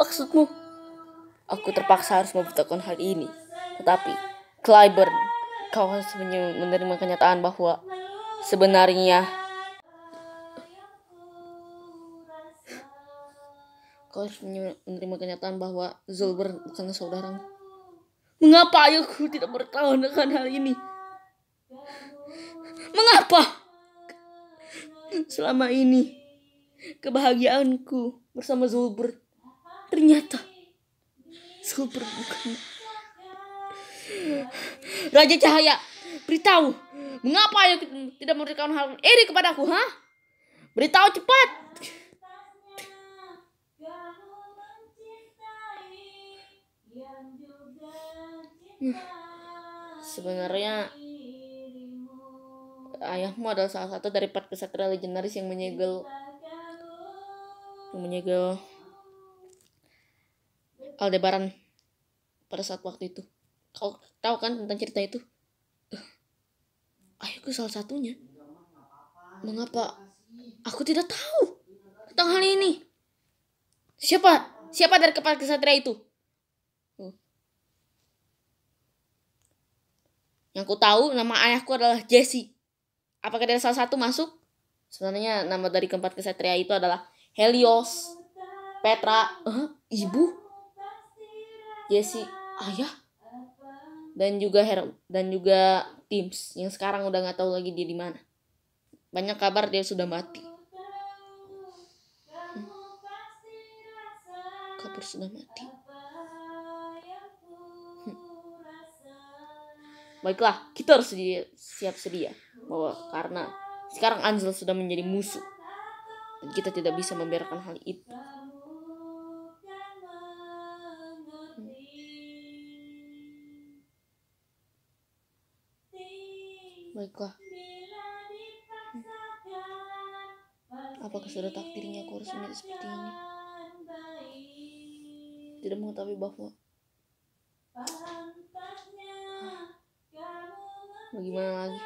maksudmu? Aku terpaksa harus membutuhkan hal ini. Tetapi, Clyburn, kau harus menerima kenyataan bahwa sebenarnya kau harus menerima kenyataan bahwa Zulber bukan saudara. Mengapa ayahku tidak bertahu dengan hal ini? Mengapa? Selama ini kebahagiaanku bersama Zulber ternyata super bukan Raja Cahaya beritahu mengapa ya tidak memberikan hal ini kepadaku ha beritahu cepat hmm. sebenarnya ayahmu adalah salah satu dari empat kesatria legendaris yang menyegel yang menyegel Aldebaran pada saat waktu itu. Kau tahu kan tentang cerita itu? Eh, Ayo ayahku salah satunya. Mengapa aku tidak tahu tentang hal ini? Siapa? Siapa dari kepala kesatria itu? Oh. Yang ku tahu nama ayahku adalah Jesse. Apakah dari salah satu masuk? Sebenarnya nama dari keempat kesatria itu adalah Helios, Petra, uh, ibu, Jesse iya Ayah dan juga Her dan juga Teams yang sekarang udah nggak tahu lagi dia di mana. Banyak kabar dia sudah mati. Hmm. Kabar sudah mati. Hmm. Baiklah, kita harus sedia, siap sedia bahwa karena sekarang Anzel sudah menjadi musuh kita tidak bisa membiarkan hal itu. Baiklah. Hmm. Apakah sudah takdirnya aku harus menjadi seperti ini? Tidak mengetahui bahwa Bagaimana lagi?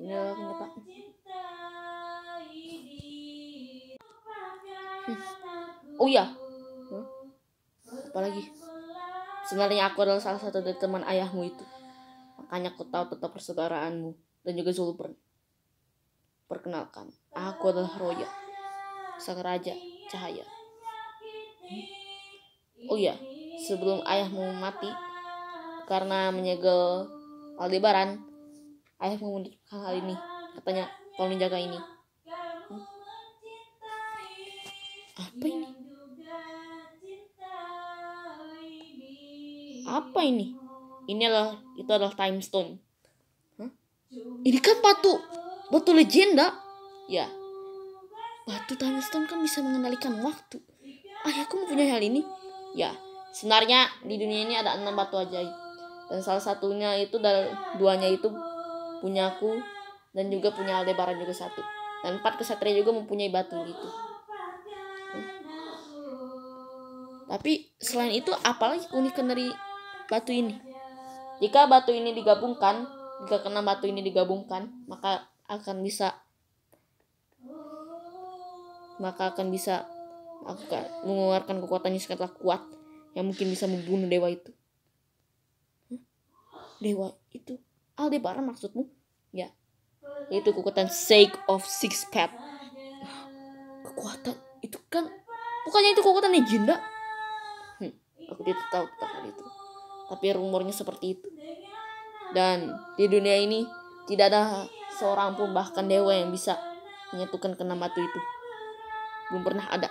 Ini adalah kenyataan. Hmm. Oh iya, hmm? apalagi sebenarnya aku adalah salah satu dari teman ayahmu itu hanya ku tahu tentang persaudaraanmu dan juga Zulburn. Perkenalkan, aku adalah Roya, sang raja cahaya. Hmm? Oh iya, sebelum ayahmu mati karena menyegel Aldebaran, ayahmu menunjukkan hal ini. Katanya, tolong jaga ini. Hmm? Apa ini? Apa ini? Ini adalah itu adalah time stone. Hah? Ini kan batu, batu legenda. Ya, batu time stone kan bisa mengendalikan waktu. Ayahku ah, mempunyai hal ini. Ya, sebenarnya di dunia ini ada enam batu ajaib dan salah satunya itu dan duanya itu punyaku dan juga punya Aldebaran juga satu dan empat kesatria juga mempunyai batu gitu tapi selain itu apalagi unik dari batu ini jika batu ini digabungkan, jika kena batu ini digabungkan, maka akan bisa maka akan bisa akan mengeluarkan kekuatannya sangatlah kuat yang mungkin bisa membunuh dewa itu. Dewa itu Aldebaran maksudmu? Ya. itu kekuatan Sake of Six pet Kekuatan itu kan bukannya itu kekuatan legenda? Hmm, aku tidak tahu tentang itu tapi rumornya seperti itu. Dan di dunia ini tidak ada seorang pun bahkan dewa yang bisa menyatukan kena batu itu. Belum pernah ada.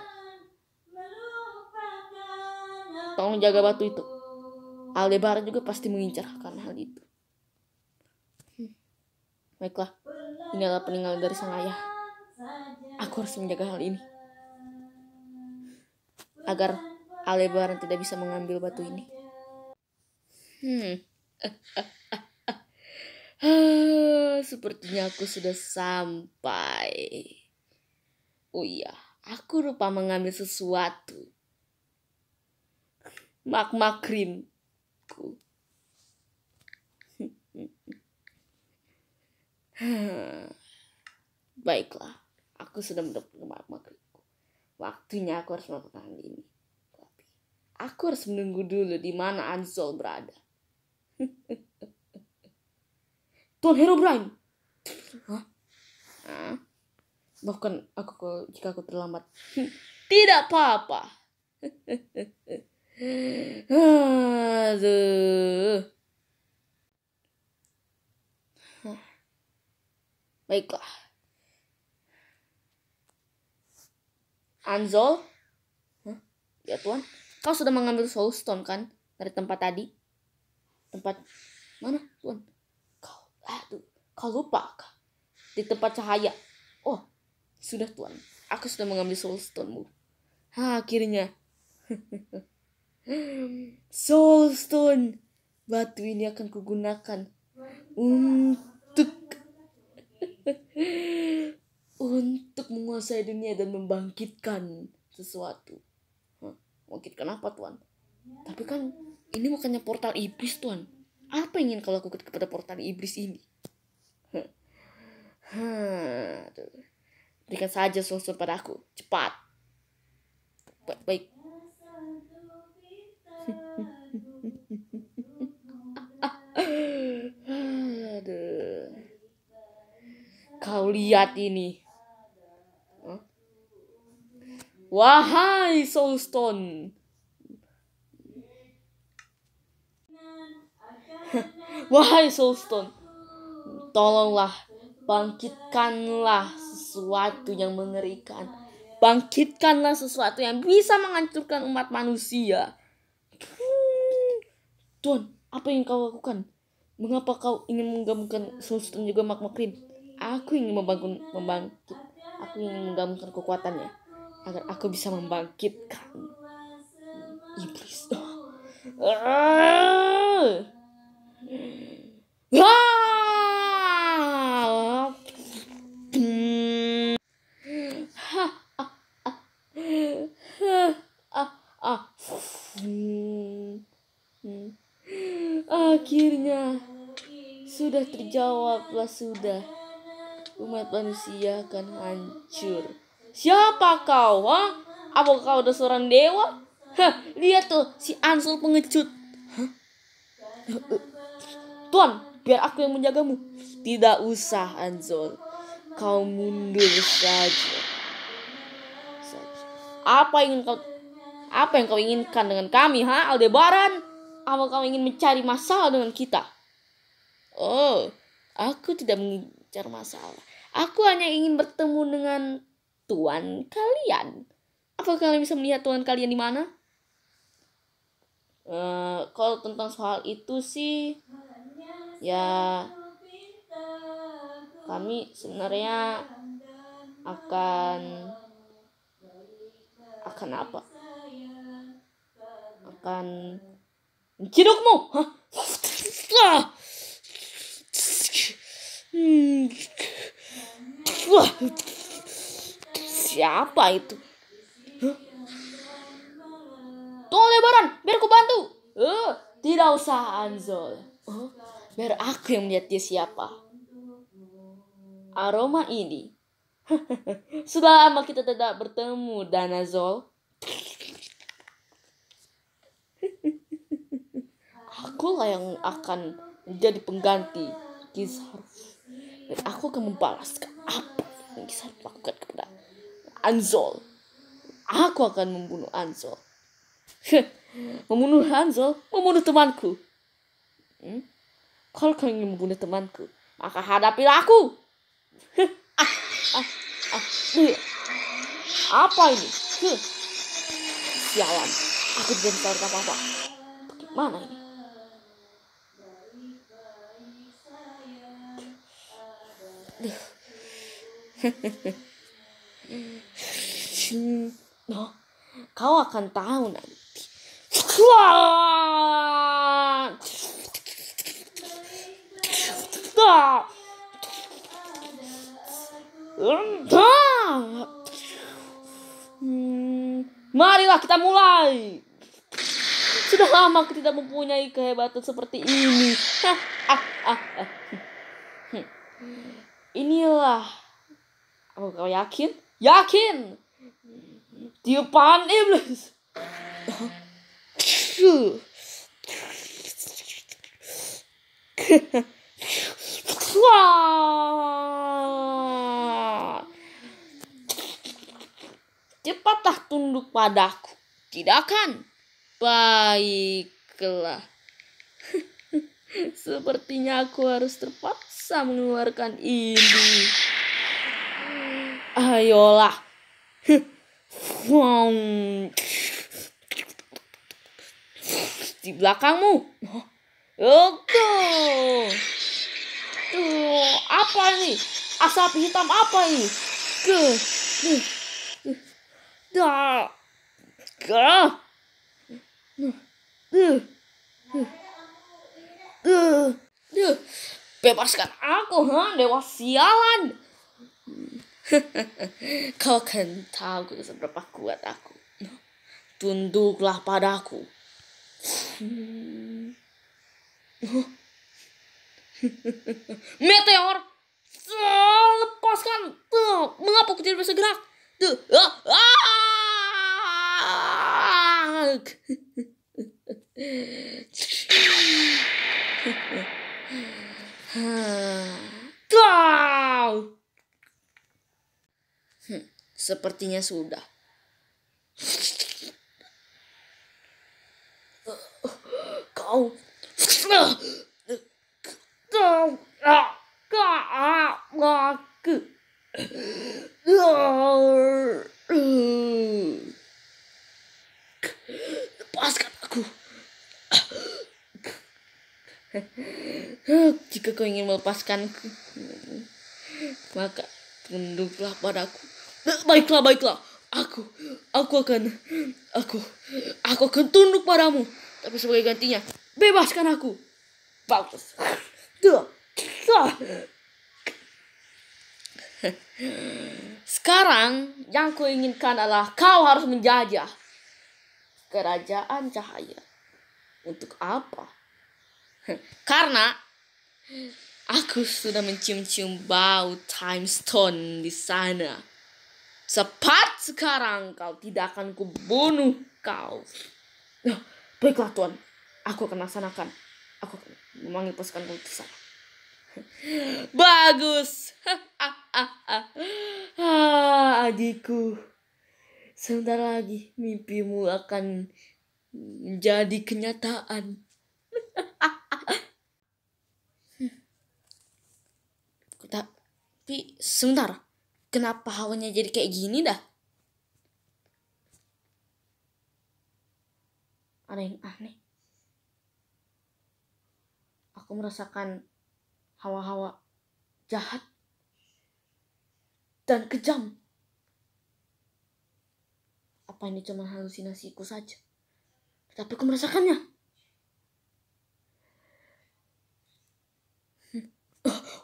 Tolong jaga batu itu. Aldebaran juga pasti mengincar karena hal itu. Hmm. Baiklah, ini adalah peninggalan dari sang ayah. Aku harus menjaga hal ini. Agar Aldebaran tidak bisa mengambil batu ini. Hmm. Sepertinya aku sudah sampai. Oh iya, aku lupa mengambil sesuatu. Magma krimku. Baiklah, aku sudah mendapatkan magma krimku. Waktunya aku harus melakukan ini. Tapi aku harus menunggu dulu di mana Anzol berada. Tuan Hero Hah? Bahkan aku ke, jika aku terlambat. Tidak apa-apa. Baiklah. Anzol? Ya Tuhan, kau sudah mengambil soulstone kan dari tempat tadi? tempat mana tuan kau aduh ah, kau lupa kah? di tempat cahaya oh sudah tuan aku sudah mengambil soulstonemu ha akhirnya soulstone batu ini akan kugunakan untuk untuk menguasai dunia dan membangkitkan sesuatu. Hah, membangkitkan apa tuan Tapi kan ini bukannya portal iblis, tuan Apa yang ingin kau lakukan kepada portal iblis ini? Huh. Berikan saja sosok padaku. Cepat. Ba baik. Kau lihat ini. Huh? Wahai Soulstone. Wahai Soulstone, tolonglah bangkitkanlah sesuatu yang mengerikan. Bangkitkanlah sesuatu yang bisa menghancurkan umat manusia. Tuan, apa yang kau lakukan? Mengapa kau ingin menggabungkan Soulstone juga Queen? Aku ingin membangun membangkit. Aku ingin menggabungkan kekuatannya agar aku bisa membangkitkan iblis. Ah! Akhirnya sudah terjawablah sudah. Umat manusia akan hancur. Siapa kau, ha? Apa kau udah seorang dewa? Hah, lihat tuh si Ansul pengecut. Hah? Tuan, biar aku yang menjagamu. Tidak usah, Anzol, Kau mundur saja. Apa yang kau apa yang kau inginkan dengan kami, ha, Aldebaran? Apa kau ingin mencari masalah dengan kita? Oh, aku tidak mengincar masalah. Aku hanya ingin bertemu dengan tuan kalian. Apa kalian bisa melihat tuan kalian di mana? Uh, kalau tentang soal itu sih ya kami sebenarnya akan akan apa akan mencidukmu siapa itu tolebaran, lebaran biar ku bantu eh, tidak usah Anzol biar aku yang melihat dia siapa. Aroma ini. Sudah lama kita tidak bertemu, Danazol. Akulah yang akan menjadi pengganti Kizaru. Dan aku akan membalas ke apa yang Gizar lakukan kepada Anzol. Aku akan membunuh Anzol. membunuh Anzol, membunuh temanku. Hmm? Kalau kau ingin membunuh temanku, maka hadapilah aku. ah, ah, ah. Apa ini? Sialan, aku tidak bisa apa-apa. Bagaimana ini? no, nah, kau akan tahu nanti. Wah! Marilah kita mulai. Sudah lama aku tidak mempunyai kehebatan seperti ini. Ah, ah, ah. Inilah. Oh, kau yakin? Yakin? Tiupan iblis. Cepatlah tunduk padaku. Tidak akan. Baiklah. Sepertinya aku harus terpaksa mengeluarkan ini. Ayolah. Di belakangmu. Okay. Tuh, apa ini? Asap hitam apa ini? Ke, nih, dah, ke, bebaskan aku, ha? Dewa sialan. Kau kan tahu seberapa kuat aku. Tunduklah padaku. Hmm. Meteor lepaskan tuh mengapa aku tidak bisa gerak tuh ah, ah. Kau. Hmm, sepertinya sudah. Kau. Lepaskan aku. Jika kau ingin melepaskanku, maka tunduklah padaku. Baiklah, baiklah. Aku, aku akan, aku, aku akan tunduk padamu. Tapi sebagai gantinya, bebaskan aku. Bagus. Sekarang yang kuinginkan inginkan adalah kau harus menjajah kerajaan cahaya. Untuk apa? Karena aku sudah mencium-cium bau time stone di sana. Cepat sekarang kau tidak akan kubunuh kau. Nah, baiklah tuan, aku akan laksanakan. Aku akan memanggil pasukan untuk sana. Bagus. Ah, adikku, sebentar lagi mimpimu akan menjadi kenyataan. Tapi sebentar, kenapa hawanya jadi kayak gini dah? Ada yang aneh. Aku merasakan hawa-hawa jahat dan kejam. Apa ini cuma halusinasiku saja? Tapi aku merasakannya.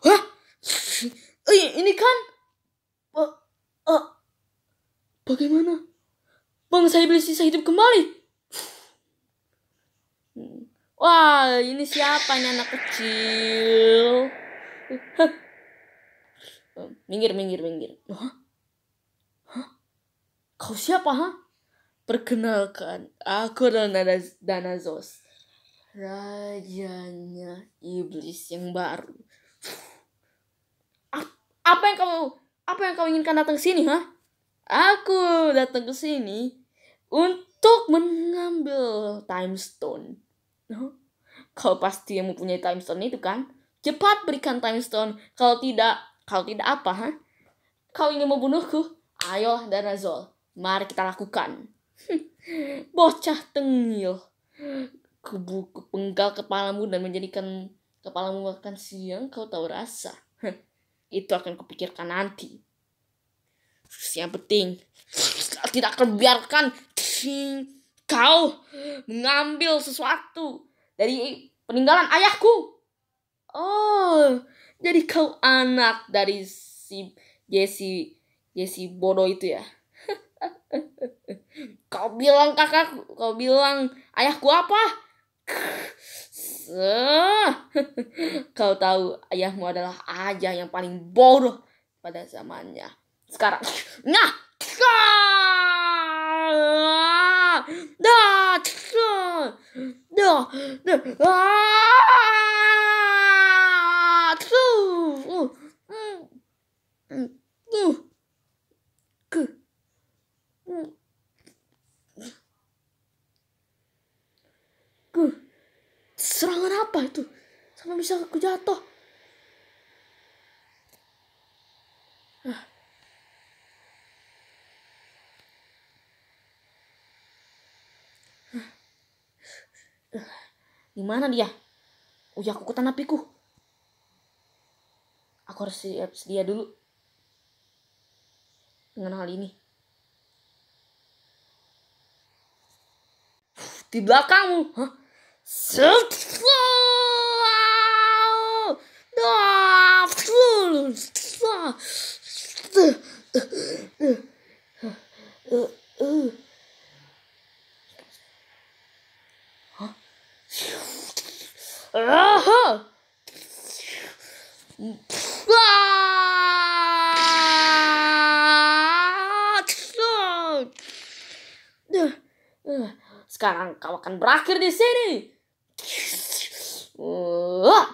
Hah? Eh, ini kan? Eh, eh, bagaimana? Bangsa iblis bisa hidup kembali. Wah, ini siapa nih anak kecil? minggir, minggir, minggir. Hah? Hah? Kau siapa, ha? Perkenalkan, aku adalah Danazos. Rajanya iblis yang baru. Apa yang kamu apa yang kau inginkan datang ke sini, ha? Aku datang ke sini untuk mengambil time stone Kau pasti yang mempunyai time stone itu kan? Cepat berikan time stone. Kalau tidak, kalau tidak apa, ha? Kau ingin membunuhku? Ayolah, Danazol. Mari kita lakukan. Bocah tengil. Kubu penggal kepalamu dan menjadikan kepalamu makan siang kau tahu rasa. Itu akan kupikirkan nanti. Yang penting, tidak akan biarkan. Kau mengambil sesuatu dari peninggalan ayahku. Oh, jadi kau anak dari si Jesse Jesse bodoh itu ya. kau bilang kakak, kau bilang ayahku apa? kau tahu ayahmu adalah ayah yang paling bodoh pada zamannya. Sekarang, nah, kau nah. 啊！Di mana dia? ya, aku tanah piku. Aku harus siap sedia dulu. Dengan hal ini. Di belakangmu. Hah? Sekarang kau akan berakhir di sini. Hah?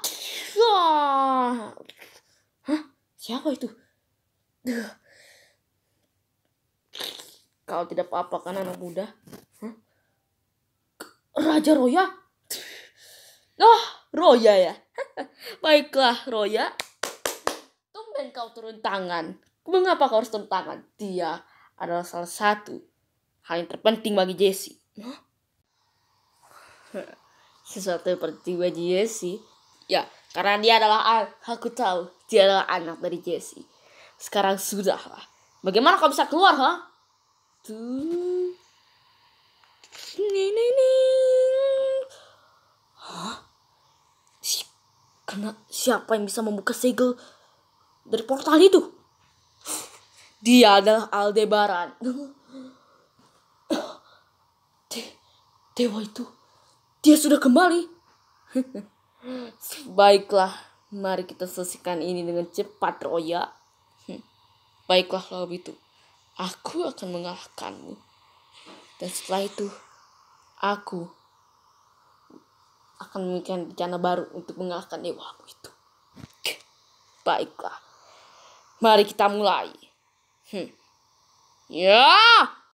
Siapa itu? Kau tidak apa-apa kan anak muda? Raja Roya? Oh, Roya ya. Baiklah, Roya. Tumben kau turun tangan. Mengapa kau harus turun tangan? Dia adalah salah satu hal yang terpenting bagi Jesse. Sesuatu yang penting bagi Jesse. Ya, karena dia adalah aku tahu dia adalah anak dari Jesse. Sekarang sudah lah. Bagaimana kau bisa keluar, ha? Tuh. Nih, nih, nih. Karena siapa yang bisa membuka segel dari portal itu? Dia adalah Aldebaran. De Dewa itu, dia sudah kembali. Baiklah, mari kita selesaikan ini dengan cepat, Roya. Baiklah kalau begitu, aku akan mengalahkanmu. Dan setelah itu, aku akan memikirkan rencana baru untuk mengalahkan aku itu. Baiklah, mari kita mulai. Hmm. Ya! Yeah!